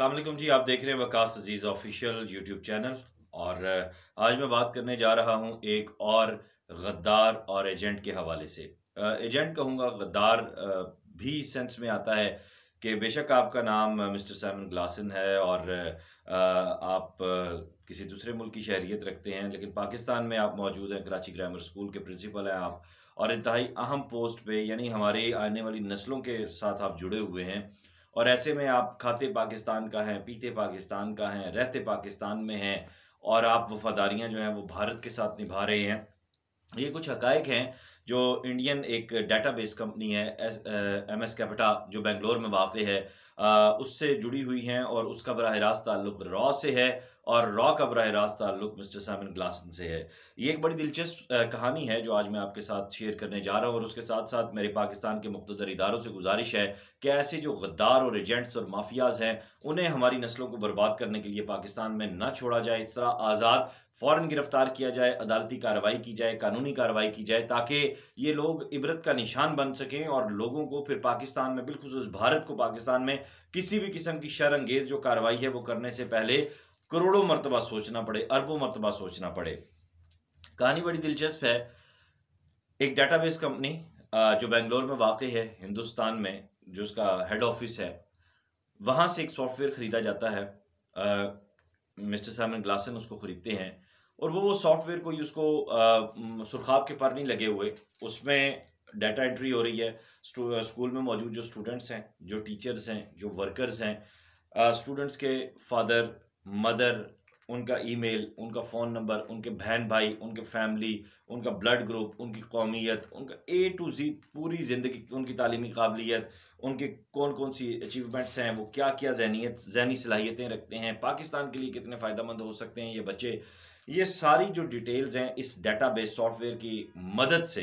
असलम जी आप देख रहे हैं Waqas Aziz official YouTube channel और आज मैं बात करने जा रहा हूं एक और गद्दार और एजेंट के हवाले से एजेंट कहूँगा गद्दार भी सेंस में आता है कि बेशक आपका नाम मिस्टर सैमन ग्लासन है और आप किसी दूसरे मुल्क की शहरीत रखते हैं लेकिन पाकिस्तान में आप मौजूद हैं कराची ग्रामर स्कूल के प्रिंसिपल हैं आप और इंतहाई अहम पोस्ट पे यानी हमारी आने वाली नस्लों के साथ आप जुड़े हुए हैं और ऐसे में आप खाते पाकिस्तान का हैं पीते पाकिस्तान का हैं रहते पाकिस्तान में हैं और आप वफादारियाँ जो हैं वो भारत के साथ निभा रहे हैं ये कुछ हकैक हैं जो इंडियन एक डेटाबेस कंपनी है एम एस कैपिटा जो बेंगलोर में वाक़ है आ, uh, उससे जुड़ी हुई हैं और उसका बरह रास्त ताल्लुक रॉ से है और रॉ का बरह रास्त ताल्लुक मिस्टर सैमन ग्लासन से है ये एक बड़ी दिलचस्प uh, कहानी है जो आज मैं आपके साथ शेयर करने जा रहा हूँ और उसके साथ साथ मेरे पाकिस्तान के मुख्तर इदारों से गुजारिश है कि ऐसे जो गद्दार और एजेंट्स और माफियाज हैं उन्हें हमारी नस्लों को बर्बाद करने के लिए पाकिस्तान में न छोड़ा जाए इस तरह आज़ाद फ़ौर गिरफ़्तार किया जाए अदालती कार्रवाई की जाए कानूनी कार्रवाई की जाए ताकि ये लोग इबरत का निशान बन सकें और लोगों को फिर पाकिस्तान में बिलखसूस भारत को पाकिस्तान में किसी भी किस्म की शरअंगेज़ जो कार्रवाई है वो करने से पहले करोड़ों मरतबा सोचना पड़े अरबों मरतबा सोचना पड़े कहानी बड़ी दिलचस्प है एक डाटाबेस कंपनी जो बेंगलोर में वाक़ है हिंदुस्तान में जो उसका हेड ऑफिस है वहाँ से एक सॉफ्टवेयर ख़रीदा जाता है मिस्टर साइमन ग्लासन उसको ख़रीदते हैं और वो सॉफ्टवेयर कोई उसको सुरखाब के पर नहीं लगे हुए उसमें डाटा एंट्री हो रही है स्कूल में मौजूद जो स्टूडेंट्स हैं जो टीचर्स हैं जो वर्कर्स हैं स्टूडेंट्स के फादर मदर उनका ईमेल उनका फ़ोन नंबर उनके बहन भाई उनके फैमिली उनका ब्लड ग्रुप उनकी कौमीत उनका ए टू जी पूरी ज़िंदगी उनकी तालीमी काबिलियत उनके कौन कौन सी अचीवमेंट्स हैं वो क्या क्या जहनीत जहनी सलाहियतें रखते हैं पाकिस्तान के लिए कितने फ़ायदा मंद हो सकते हैं ये बच्चे ये सारी जो डिटेल्स हैं इस बेस सॉफ्टवेयर की मदद से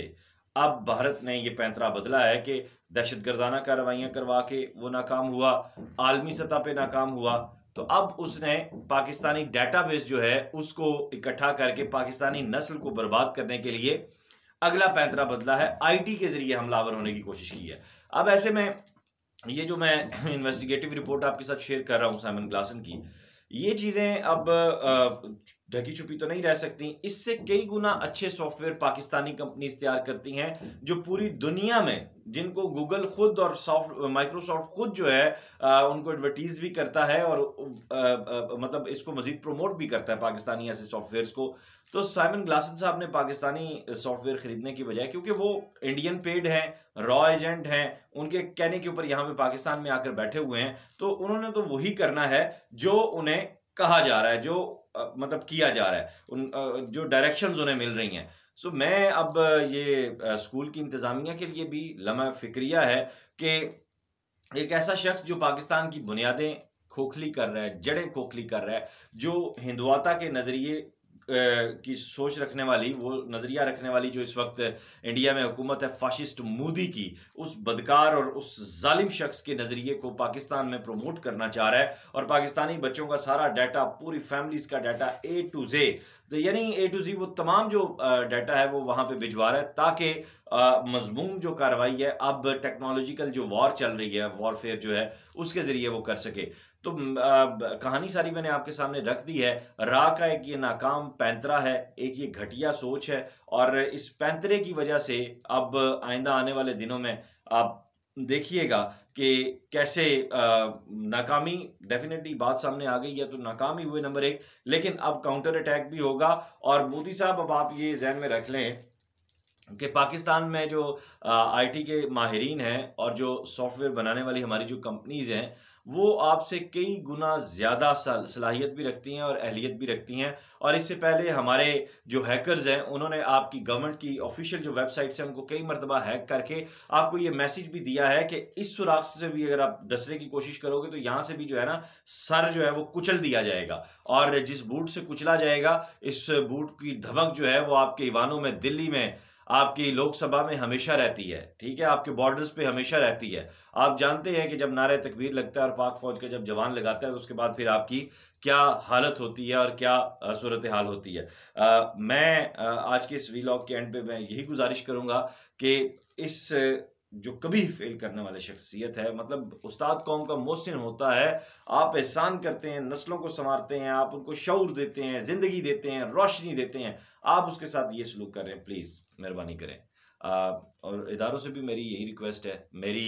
अब भारत ने ये पैंतरा बदला है कि दहशत गर्दाना कार्रवाइयाँ करवा के वो नाकाम हुआ आलमी सतह पे नाकाम हुआ तो अब उसने पाकिस्तानी डेटाबेस जो है उसको इकट्ठा करके पाकिस्तानी नस्ल को बर्बाद करने के लिए अगला पैंतरा बदला है आईटी के जरिए हमलावर होने की कोशिश की है अब ऐसे में ये जो मैं इन्वेस्टिगेटिव रिपोर्ट आपके साथ शेयर कर रहा हूँ साइमन ग्लासन की ये चीज़ें अब ढकी छुपी तो नहीं रह सकती इससे कई गुना अच्छे सॉफ्टवेयर पाकिस्तानी कंपनीज तैयार करती हैं जो पूरी दुनिया में जिनको गूगल खुद और सॉफ्ट माइक्रोसॉफ्ट खुद जो है आ, उनको एडवर्टीज भी करता है और आ, आ, मतलब इसको मजीद प्रमोट भी करता है पाकिस्तानी ऐसे सॉफ्टवेयर को तो साइमन ग्लासन साहब ने पाकिस्तानी सॉफ्टवेयर खरीदने की बजाय क्योंकि वो इंडियन पेड हैं रॉ एजेंट हैं उनके कहने के ऊपर यहाँ पे पाकिस्तान में आकर बैठे हुए हैं तो उन्होंने तो वही करना है जो उन्हें कहा जा रहा है जो मतलब किया जा रहा है उन जो डायरेक्शन उन्हें मिल रही हैं सो मैं अब ये स्कूल की इंतज़ामिया के लिए भी लम्हा फिक्रिया है कि एक ऐसा शख्स जो पाकिस्तान की बुनियादें खोखली कर रहा है जड़ें खोखली कर रहा है जो हिंदुआता के नज़रिए की सोच रखने वाली वो नज़रिया रखने वाली जो इस वक्त इंडिया में हुकूमत है फाशिस्ट मोदी की उस बदकार और उस जालिम शख्स के नज़रिए को पाकिस्तान में प्रमोट करना चाह रहा है और पाकिस्तानी बच्चों का सारा डाटा पूरी फैमिलीज़ का डाटा ए टू जे यानी ए टू जी वो तमाम जो डाटा है वो वहाँ पे भिजवा रहा है ताकि मजमूम जो कार्रवाई है अब टेक्नोलॉजिकल जो वॉर चल रही है वॉरफेयर जो है उसके ज़रिए वो कर सके तो आ, कहानी सारी मैंने आपके सामने रख दी है रा का एक ये नाकाम पैंतरा है एक ये घटिया सोच है और इस पैंतरे की वजह से अब आइंदा आने वाले दिनों में आप देखिएगा कि कैसे आ, नाकामी डेफिनेटली बात सामने आ गई है तो नाकामी हुए नंबर एक लेकिन अब काउंटर अटैक भी होगा और मोदी साहब अब आप ये जहन में रख लें कि पाकिस्तान में जो आईटी के माहरीन हैं और जो सॉफ्टवेयर बनाने वाली हमारी जो कंपनीज़ हैं वो आपसे कई गुना ज़्यादा सलाहियत भी रखती हैं और अहलियत भी रखती हैं और इससे पहले हमारे जो हैकर्स हैं उन्होंने आपकी गवर्नमेंट की ऑफिशियल जो वेबसाइट्स हैं उनको कई मरतबा हैक करके आपको ये मैसेज भी दिया है कि इस सुराख से भी अगर आप दसरे की कोशिश करोगे तो यहाँ से भी जो है ना सर जो है वो कुचल दिया जाएगा और जिस बूट से कुचला जाएगा इस बूट की धमक जो है वो आपके ईवानों में दिल्ली में आपकी लोकसभा में हमेशा रहती है ठीक है आपके बॉर्डर्स पे हमेशा रहती है आप जानते हैं कि जब नारे तकबीर लगता है और पाक फौज के जब जवान लगाता है तो उसके बाद फिर आपकी क्या हालत होती है और क्या सूरत हाल होती है आ, मैं आज के इस वीलॉग के एंड पे मैं यही गुजारिश करूँगा कि इस जो कभी फेल करने वाली शख्सियत है मतलब उस्ताद कौम का मोहसिन होता है आप एहसान करते हैं नस्लों को संवारते हैं आप उनको शौर देते हैं ज़िंदगी देते हैं रोशनी देते हैं आप उसके साथ ये सलूक कर रहे हैं प्लीज़ मेहरबानी करें और इदारों से भी मेरी यही रिक्वेस्ट है मेरी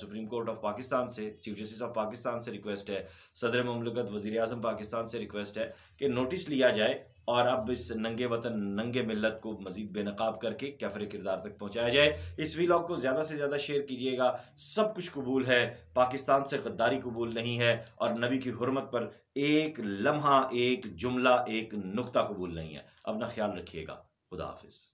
सुप्रीम कोर्ट ऑफ पाकिस्तान से चीफ जस्टिस ऑफ पाकिस्तान से रिक्वेस्ट है सदर ममलकत वज़ी अजम पाकिस्तान से रिक्वेस्ट है कि नोटिस लिया जाए और अब इस नंगे वतन नंगे मिलत को मज़ीद बेनकाब करके कैफरे किरदार तक पहुँचाया जाए इस व्लॉग को ज़्यादा से ज़्यादा शेयर कीजिएगा सब कुछ कबूल है पाकिस्तान से गद्दारी कबूल नहीं है और नबी की हरमत पर एक लम्हा एक जुमला एक नुकता कबूल नहीं है अपना ख्याल रखिएगा खुदा हाफिज़